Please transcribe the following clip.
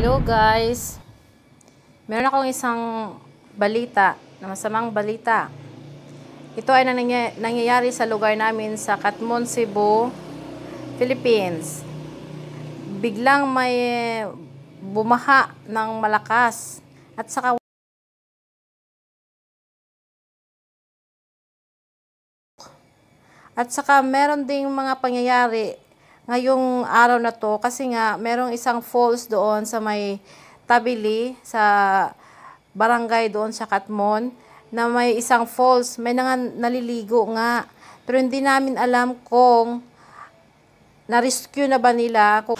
Hello guys! Meron akong isang balita, na masamang balita. Ito ay nangyayari sa lugar namin sa Katmon, Cebu, Philippines. Biglang may bumaha ng malakas at saka at saka meron ding mga pangyayari ngayong araw na to kasi nga merong isang falls doon sa may Tabili sa barangay doon sa Katmon na may isang falls, may nang naliligo nga. Pero hindi namin alam kung na-rescue na ba nila. Kung...